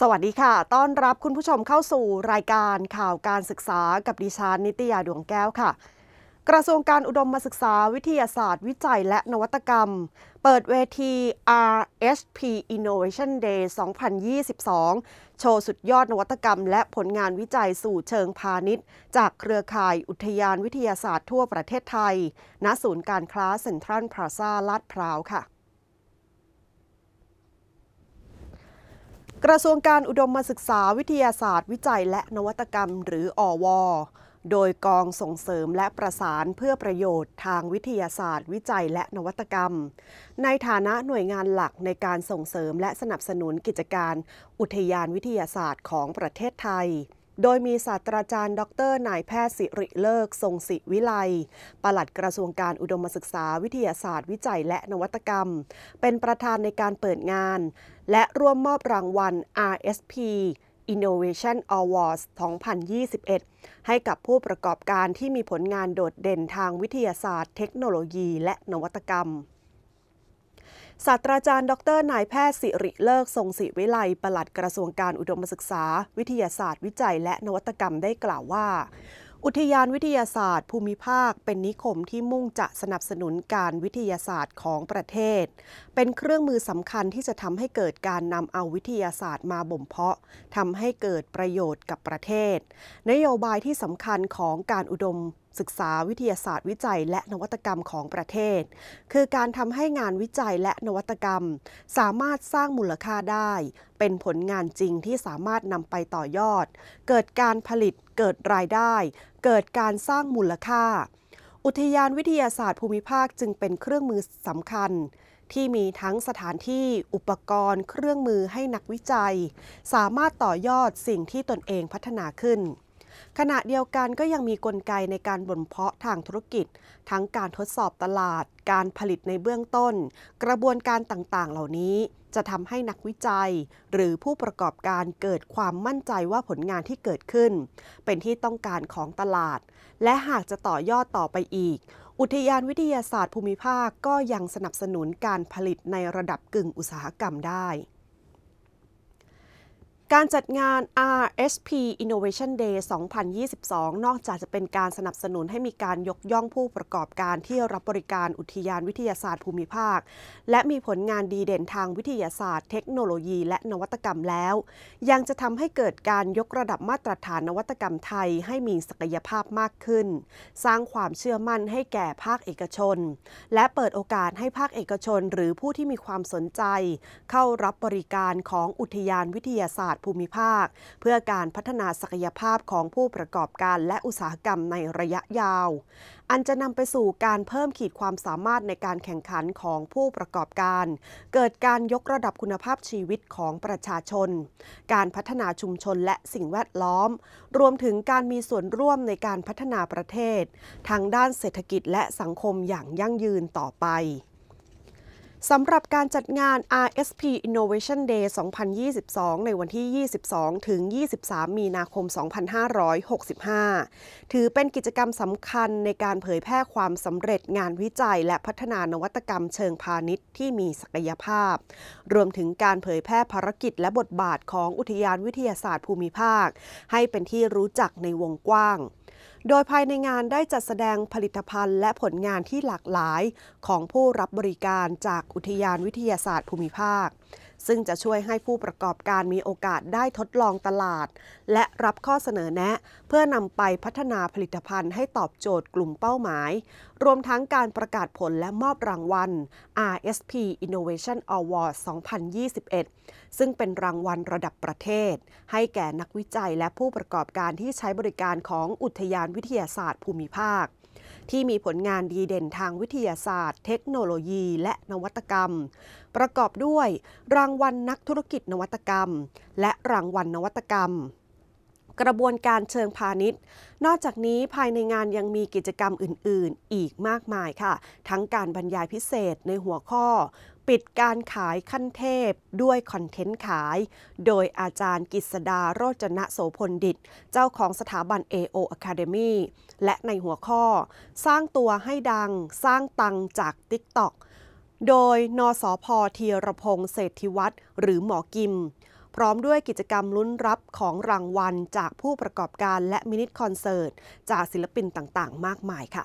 สวัสดีค่ะ ต้อนรับคุณผู้ชมเข้าสู่รายการข่าวการศึกษากับดิฉันนิตยาดวงแก้วค่ะ กระทรวงการอุดมศึกษาวิทยาศาสตร์ วิจัยและนวัตกรรม เปิดเวที RSP Innovation Day 2022 โชว์สุดยอดนวัตกรรม และผลงานวิจัยสู่เชิงพาณิชย์ จากเครือข่ายอุทยานวิทยาศาสตร์ทั่วประเทศไทย ณ ศูนย์การค้าเซ็นทรัลพลาซ่าลาดพร้าวค่ะกระทรวงการอุดมศึกษาวิทยาศาสตร์วิจัยและนวัตกรรมหรืออวโดยกองส่งเสริมและประสานเพื่อประโยชน์ทางวิทยาศาสตร์ วิจัยและนวัตกรรม ในฐานะหน่วยงานหลักในการส่งเสริมและสนับสนุนกิจการ อุทยานวิทยาศาสตร์ของประเทศไทยโดยมีศาสตราจารย์ ดรนายแพทย์สิริเลิกทรงศิวิไลปลัดกระทรวงการอุดมศึกษาวิทยาศาสตร์วิจัยและนวัตกรรม เป็นประธานในการเปิดงาน และร่วมมอบรางวัล RSP Innovation Awards 2021 ให้กับผู้ประกอบการที่มีผลงานโดดเด่นทางวิทยาศาสตร์เทคโนโลยีและนวัตกรรมศาสตราจารย์ดรนายแพทย์สิริเลิกทรงศิวิไลประหลัดกระทรวงการอุดมศึกษา วิทยาศาสตร์ วิจัยและนวัตกรรมได้กล่าวว่า อุทยานวิทยาศาสตร์ ภูมิภาค เป็นนิคมที่มุ่งจะสนับสนุนการวิทยาศาสตร์ของประเทศ เป็นเครื่องมือสำคัญที่จะทำให้เกิดการนำเอาวิทยาศาสตร์มาบ่มเพาะทำให้เกิดประโยชน์กับประเทศ นโยบายที่สำคัญของการอุดมศึกษาวิทยาศาสตร์วิจัยและนวัตกรรมของประเทศ คือการทำให้งานวิจัยและนวัตกรรม สามารถสร้างมูลค่าได้ เป็นผลงานจริงที่สามารถนำไปต่อยอด เกิดการผลิตเกิดรายได้ เกิดการสร้างมูลค่า อุทยานวิทยาศาสตร์ภูมิภาคจึงเป็นเครื่องมือสำคัญ ที่มีทั้งสถานที่อุปกรณ์ เครื่องมือให้นักวิจัย สามารถต่อยอดสิ่งที่ตนเองพัฒนาขึ้นขณะเดียวกันก็ยังมีกลไกในการบ่มเพาะทางธุรกิจ ทั้งการทดสอบตลาด การผลิตในเบื้องต้น กระบวนการต่างๆ เหล่านี้จะทำให้นักวิจัย หรือผู้ประกอบการเกิดความมั่นใจว่าผลงานที่เกิดขึ้น เป็นที่ต้องการของตลาด และหากจะต่อยอดต่อไปอีก อุทยานวิทยาศาสตร์ภูมิภาคก็ยังสนับสนุนการผลิตในระดับกึ่งอุตสาหกรรมได้การจัดงาน RSP Innovation Day 2022 นอกจากจะเป็นการสนับสนุนให้มีการยกย่องผู้ประกอบการที่รับบริการอุทยานวิทยาศาสตร์ภูมิภาค และมีผลงานดีเด่นทางวิทยาศาสตร์เทคโนโลยีและนวัตกรรมแล้ว ยังจะทำให้เกิดการยกระดับมาตรฐานนวัตกรรมไทยให้มีศักยภาพมากขึ้น สร้างความเชื่อมั่นให้แก่ภาคเอกชน และเปิดโอกาสให้ภาคเอกชน หรือผู้ที่มีความสนใจ เข้ารับบริการของอุทยานวิทยาศาสตร์ภูมิภาคเพื่อการพัฒนาศักยภาพของผู้ประกอบการและอุตสาหกรรมในระยะยาว อันจะนำไปสู่การเพิ่มขีดความสามารถในการแข่งขันของผู้ประกอบการ เกิดการยกระดับคุณภาพชีวิตของประชาชน การพัฒนาชุมชนและสิ่งแวดล้อม รวมถึงการมีส่วนร่วมในการพัฒนาประเทศทางด้านเศรษฐกิจและสังคมอย่างยั่งยืนต่อไปสำหรับการจัดงาน RSP Innovation Day 2022 ในวันที่ 22ถึง23 มีนาคม 2565 ถือเป็นกิจกรรมสำคัญในการเผยแพร่ความสำเร็จงานวิจัยและพัฒนานวัตกรรมเชิงพาณิชย์ที่มีศักยภาพ รวมถึงการเผยแพร่ภารกิจและบทบาทของอุทยานวิทยาศาสตร์ภูมิภาค ให้เป็นที่รู้จักในวงกว้างโดยภายในงานได้จัดแสดงผลิตภัณฑ์และผลงานที่หลากหลายของผู้รับบริการจากอุทยานวิทยาศาสตร์ภูมิภาคซึ่งจะช่วยให้ผู้ประกอบการมีโอกาสได้ทดลองตลาด และรับข้อเสนอแนะ เพื่อนำไปพัฒนาผลิตภัณฑ์ให้ตอบโจทย์กลุ่มเป้าหมาย รวมทั้งการประกาศผลและมอบรางวัล RSP Innovation Award 2021 ซึ่งเป็นรางวัลระดับประเทศ ให้แก่นักวิจัยและผู้ประกอบการที่ใช้บริการของอุทยานวิทยาศาสตร์ภูมิภาคที่มีผลงานดีเด่นทางวิทยาศาสตร์ เทคโนโลยีและนวัตกรรม ประกอบด้วยรางวัลนักธุรกิจนวัตกรรม และรางวัลนวัตกรรมกระบวนการเชิงพาณิชย์ นอกจากนี้ภายในงานยังมีกิจกรรมอื่นๆ อีกมากมายค่ะ ทั้งการบรรยายพิเศษในหัวข้อ ปิดการขายขั้นเทพด้วยคอนเทนต์ขาย โดยอาจารย์กิษดาโรจนะโสพลดิต เจ้าของสถาบัน AO Academy และในหัวข้อ สร้างตัวให้ดังสร้างตังจาก TikTok โดยนสพเทียรพงศ์เศรษฐิวัตรหรือหมอกิมพร้อมด้วยกิจกรรมลุ้นรับของรางวัลจากผู้ประกอบการและมินิคอนเสิร์ตจากศิลปินต่าง ๆ มากมายค่ะ